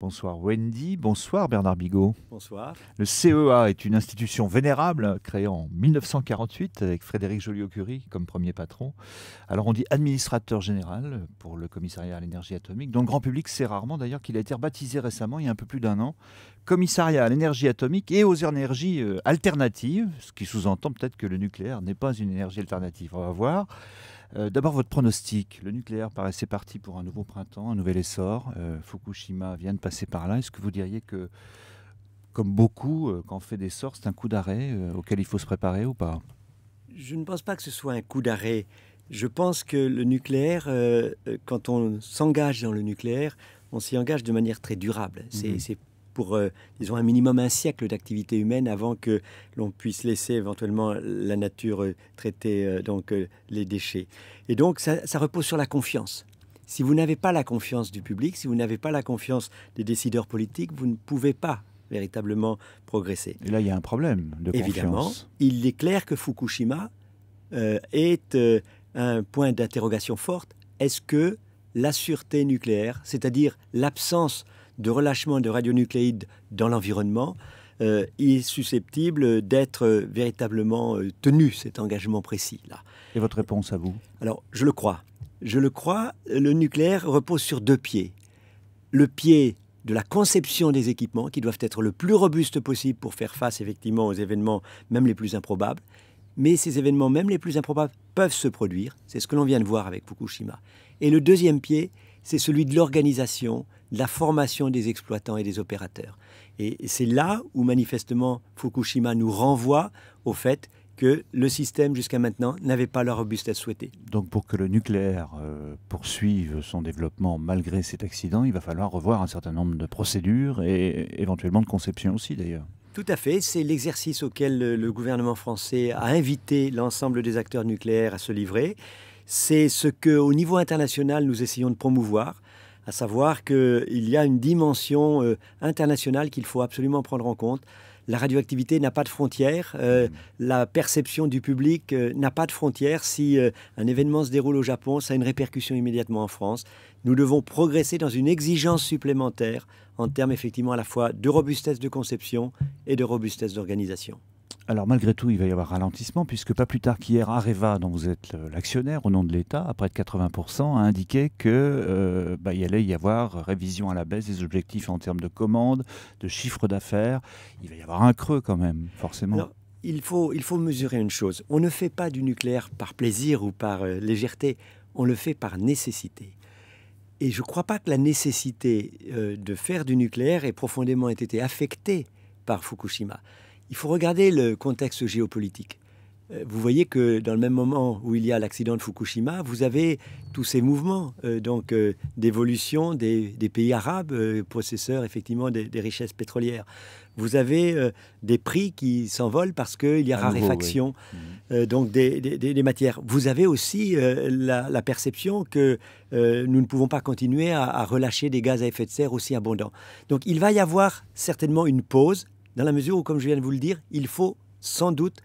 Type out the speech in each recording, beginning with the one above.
Bonsoir Wendy, bonsoir Bernard Bigot. Bonsoir. Le CEA est une institution vénérable créée en 1948 avec Frédéric Joliot-Curie comme premier patron. Alors on dit administrateur général pour le commissariat à l'énergie atomique, dont le grand public sait rarement d'ailleurs qu'il a été rebaptisé récemment, il y a un peu plus d'un an, commissariat à l'énergie atomique et aux énergies euh, alternatives, ce qui sous-entend peut-être que le nucléaire n'est pas une énergie alternative. On va voir. Euh, d'abord, votre pronostic. Le nucléaire paraissait parti pour un nouveau printemps, un nouvel essor. Euh, Fukushima vient de passer par là. Est-ce que vous diriez que, comme beaucoup, quand on fait des sorts, c'est un coup d'arrêt auquel il faut se préparer ou pas Je ne pense pas que ce soit un coup d'arrêt. Je pense que le nucléaire, quand on s'engage dans le nucléaire, on s'y engage de manière très durable. C'est mhm pour, euh, disons, un minimum un siècle d'activité humaine avant que l'on puisse laisser éventuellement la nature euh, traiter euh, donc les déchets. Et donc, ça, repose sur la confiance. Si vous n'avez pas la confiance du public, si vous n'avez pas la confiance des décideurs politiques, vous ne pouvez pas véritablement progresser. Et là, il y a un problème de confiance. Évidemment, il est clair que Fukushima est un point d'interrogation forte. Est-ce que la sûreté nucléaire, c'est-à-dire l'absence de relâchement de radionucléides dans l'environnement, euh, est susceptible d'être euh, véritablement euh, tenu, cet engagement précis-là. Et votre réponse à vous Alors, je le crois. Je le crois, le nucléaire repose sur deux pieds. Le pied de la conception des équipements, qui doivent être le plus robuste possible pour faire face effectivement aux événements même les plus improbables. Mais ces événements même les plus improbables peuvent se produire, c'est ce que l'on vient de voir avec Fukushima. Et le deuxième pied, c'est celui de l'organisation, la formation des exploitants et des opérateurs. Et c'est là où manifestement Fukushima nous renvoie au fait que le système jusqu'à maintenant n'avait pas la robustesse souhaitée. Donc pour que le nucléaire euh, poursuive son développement malgré cet accident, il va falloir revoir un certain nombre de procédures et éventuellement de conception aussi d'ailleurs. Tout à fait, c'est l'exercice auquel le, gouvernement français a invité l'ensemble des acteurs nucléaires à se livrer. C'est ce que, au niveau international, nous essayons de promouvoir à savoir qu'il y a une dimension euh, internationale qu'il faut absolument prendre en compte. La radioactivité n'a pas de frontières, euh, mm-hmm. la perception du public euh, n'a pas de frontières. Si un événement se déroule au Japon, ça a une répercussion immédiatement en France. Nous devons progresser dans une exigence supplémentaire en termes effectivement à la fois de robustesse de conception et de robustesse d'organisation. Alors malgré tout, il va y avoir ralentissement puisque pas plus tard qu'hier, Areva, dont vous êtes l'actionnaire au nom de l'État, à près de 80%, a indiqué que euh, bah, allait y avoir révision à la baisse des objectifs en termes de commandes, de chiffre d'affaires. Il va y avoir un creux quand même, forcément. il faut, mesurer une chose. On ne fait pas du nucléaire par plaisir ou par euh, légèreté. On le fait par nécessité. Et je ne crois pas que la nécessité euh, de faire du nucléaire ait profondément été affectée par Fukushima il faut regarder le contexte géopolitique. Euh, vous voyez que dans le même moment où il y a l'accident de Fukushima, vous avez tous ces mouvements euh, donc euh, d'évolution des, pays arabes, possesseurs effectivement des, richesses pétrolières. Vous avez des prix qui s'envolent parce qu'il y a raréfaction mm. donc des, matières. Vous avez aussi la, perception que nous ne pouvons pas continuer à relâcher des gaz à effet de serre aussi abondants. Donc il va y avoir certainement une pause dans la mesure où, comme je viens de vous le dire, il faut sans doute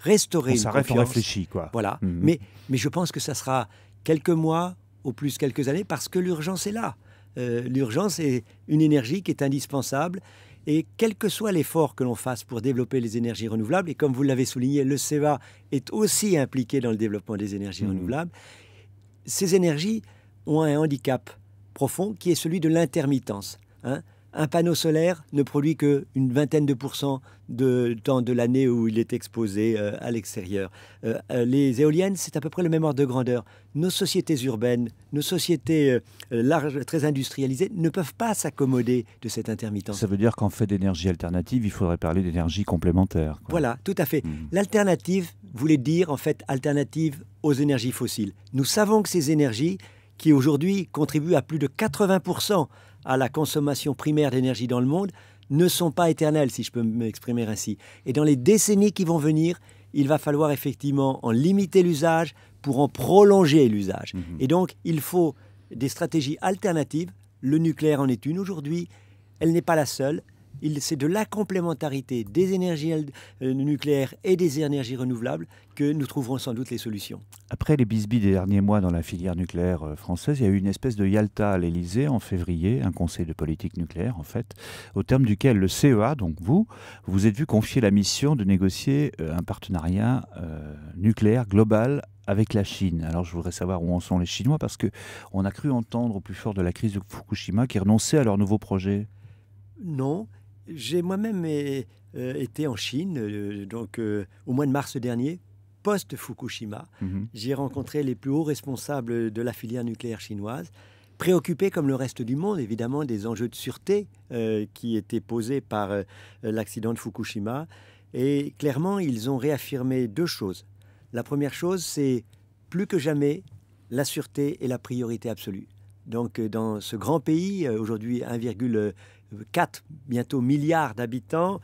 restaurer on une confiance. quoi. Voilà. Mhm. Mais, mais je pense que ça sera quelques mois, au plus quelques années, parce que l'urgence est là. Euh, l'urgence est une énergie qui est indispensable. Et quel que soit l'effort que l'on fasse pour développer les énergies renouvelables, et comme vous l'avez souligné, le CEVA est aussi impliqué dans le développement des énergies mhm. renouvelables, ces énergies ont un handicap profond qui est celui de l'intermittence. Hein un panneau solaire ne produit une vingtaine de pourcents de temps de l'année où il est exposé euh, à l'extérieur. Euh, euh, les éoliennes, c'est à peu près le même ordre de grandeur. Nos sociétés urbaines, nos sociétés larges, très industrialisées, ne peuvent pas s'accommoder de cette intermittence. Ça veut dire qu'en fait d'énergie alternative, il faudrait parler d'énergie complémentaire. Voilà, tout à fait. Mmh. L'alternative voulait dire en fait alternative aux énergies fossiles. Nous savons que ces énergies, qui aujourd'hui contribuent à plus de 80 à la consommation primaire d'énergie dans le monde ne sont pas éternelles, si je peux m'exprimer ainsi. Et dans les décennies qui vont venir, il va falloir effectivement en limiter l'usage pour en prolonger l'usage. Mhm. Et donc, il faut des stratégies alternatives. Le nucléaire en est une aujourd'hui. Elle n'est pas la seule. C'est de la complémentarité des énergies euh, nucléaires et des énergies renouvelables que nous trouverons sans doute les solutions. Après les bisbis des derniers mois dans la filière nucléaire euh, française, il y a eu une espèce de Yalta à l'Elysée en février, un conseil de politique nucléaire en fait, au terme duquel le CEA, donc vous, vous êtes vu confier la mission de négocier euh, un partenariat nucléaire global avec la Chine. Alors je voudrais savoir où en sont les Chinois parce que on a cru entendre au plus fort de la crise de Fukushima qui renonçaient à leur nouveau projet. Non, j'ai moi-même euh, euh, été en Chine, euh, donc au mois de mars dernier, post-Fukushima. Mhm. J'ai rencontré les plus hauts responsables de la filière nucléaire chinoise, préoccupés comme le reste du monde, évidemment, des enjeux de sûreté qui étaient posés par l'accident de Fukushima. Et clairement, ils ont réaffirmé deux choses. La première chose, c'est plus que jamais, la sûreté est la priorité absolue. Donc euh, dans ce grand pays, euh, aujourd'hui 1,4 bientôt milliard d'habitants,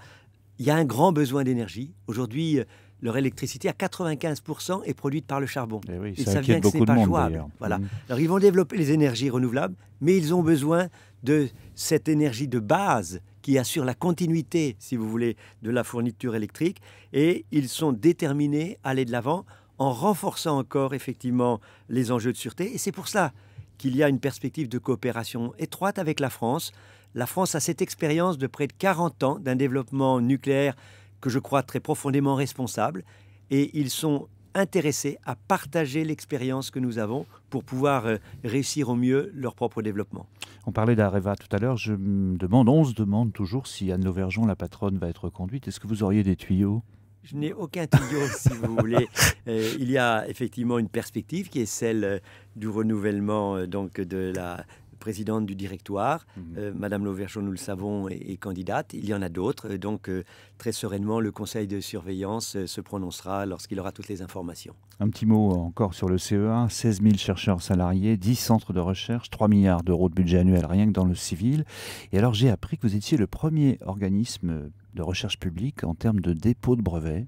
il y a un grand besoin d'énergie. Aujourd'hui, euh, leur électricité à 95% est produite par le charbon. Eh Et oui, ils que mmh. Alors ils vont développer les énergies renouvelables, mais ils ont besoin de cette énergie de base qui assure la continuité, si vous voulez, de la fourniture électrique. Et ils sont déterminés à aller de l'avant en renforçant encore effectivement les enjeux de sûreté. Et c'est pour cela qu'il y a une perspective de coopération étroite avec la France. La France a cette expérience de près de 40 ans d'un développement nucléaire que je crois très profondément responsable et ils sont intéressés à partager l'expérience que nous avons pour pouvoir euh, réussir au mieux leur propre développement. On parlait d'Areva tout à l'heure. Je me demande, on se demande toujours si Anne Lauvergeon, la patronne, va être conduite. Est-ce que vous auriez des tuyaux je n'ai aucun tuyau, si vous voulez. Euh, il y a effectivement une perspective qui est celle euh, du renouvellement euh, donc de la présidente du directoire. Mhm. Madame Lauvergeon, nous le savons, est, candidate. Il y en a d'autres. Donc, très sereinement, le conseil de surveillance se prononcera lorsqu'il aura toutes les informations. Un petit mot encore sur le CEA. 16 000 chercheurs salariés, 10 centres de recherche, 3 milliards d'euros de budget annuel rien que dans le civil. Et alors, j'ai appris que vous étiez le premier organisme de recherche publique en termes de dépôt de brevets.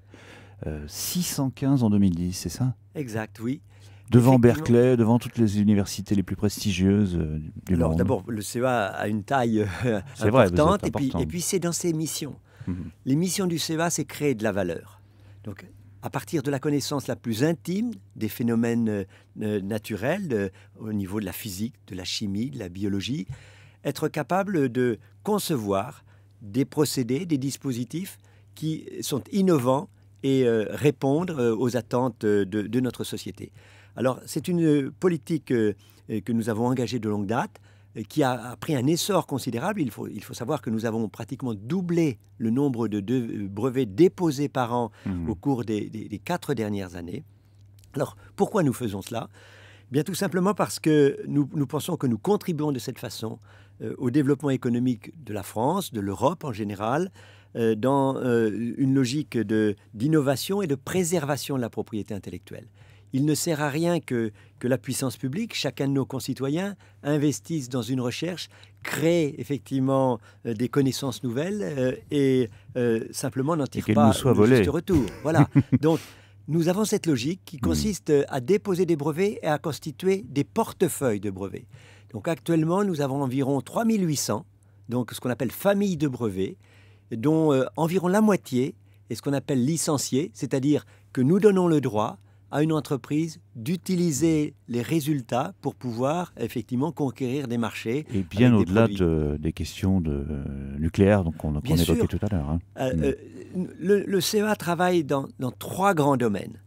615 euh, en 2010, c'est ça Exact, oui. Devant Berkeley, devant toutes les universités les plus prestigieuses euh, du Alors, D'abord, le CEA a une taille euh, importante, et puis, c'est dans ses missions. Mhm. Les missions du CEA, c'est créer de la valeur. Donc, à partir de la connaissance la plus intime des phénomènes naturels au niveau de la physique, de la chimie, de la biologie, être capable de concevoir des procédés, des dispositifs qui sont innovants et euh, répondent répondre euh, aux attentes euh, de, notre société. Alors c'est une politique que nous avons engagée de longue date qui a, pris un essor considérable. Il faut, il faut savoir que nous avons pratiquement doublé le nombre de, brevets déposés par an mmh. au cours des, quatre dernières années. Alors, pourquoi nous faisons cela eh Bien tout simplement parce que nous, nous, pensons que nous contribuons de cette façon euh, au développement économique de la France, de l'Europe en général, euh, dans euh, une logique d'innovation et de préservation de la propriété intellectuelle. Il ne sert à rien que, la puissance publique, chacun de nos concitoyens, investisse dans une recherche, crée effectivement des connaissances nouvelles et simplement n'en tire pas le juste retour. Voilà. Donc, nous avons cette logique qui mm. consiste à déposer des brevets et à constituer des portefeuilles de brevets. Donc actuellement, nous avons environ 3800, donc ce qu'on appelle famille de brevets, dont euh, environ la moitié est ce qu'on appelle licencié, c'est-à-dire que nous donnons le droit à une entreprise d'utiliser les résultats pour pouvoir effectivement conquérir des marchés. Et bien au-delà des, questions de, euh, nucléaires qu'on a évoquait tout à l'heure. Hein. Euh, mm. le, CEA travaille dans, dans trois grands domaines.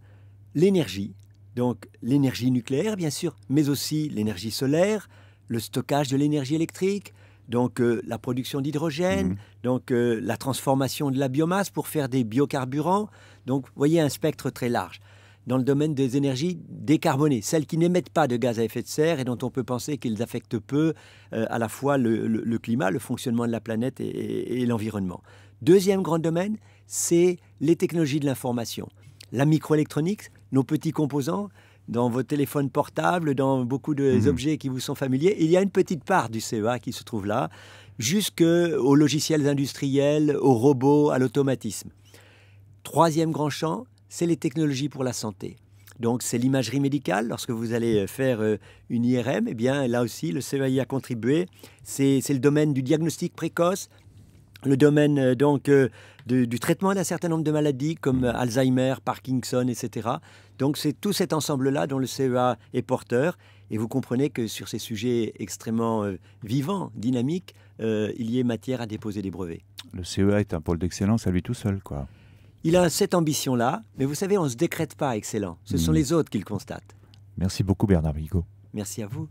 L'énergie, donc l'énergie nucléaire bien sûr, mais aussi l'énergie solaire, le stockage de l'énergie électrique, donc euh, la production d'hydrogène, mhm. donc euh, la transformation de la biomasse pour faire des biocarburants. Donc, vous voyez un spectre très large dans le domaine des énergies décarbonées, celles qui n'émettent pas de gaz à effet de serre et dont on peut penser qu'elles affectent peu euh, à la fois le, climat, le fonctionnement de la planète et l'environnement. Deuxième grand domaine, c'est les technologies de l'information. La microélectronique, nos petits composants, dans vos téléphones portables, dans beaucoup de mhm. objets qui vous sont familiers. Il y a une petite part du CEA qui se trouve là, jusque aux logiciels industriels, aux robots, à l'automatisme. Troisième grand champ, c'est les technologies pour la santé. Donc c'est l'imagerie médicale. Lorsque vous allez euh, faire euh, une IRM, eh bien là aussi le CEA y a contribué. C'est le domaine du diagnostic précoce, le domaine euh, donc euh, du traitement d'un certain nombre de maladies comme euh, Alzheimer, Parkinson, etc. Donc c'est tout cet ensemble-là dont le CEA est porteur. Et vous comprenez que sur ces sujets extrêmement vivants, dynamiques, il y ait matière à déposer des brevets. Le CEA est un pôle d'excellence à lui tout seul, quoi. Il a cette ambition-là, mais vous savez, on ne se décrète pas excellent. Ce hmm. sont les autres qui le constatent. Merci beaucoup, Bernard Rigaud. Merci à vous.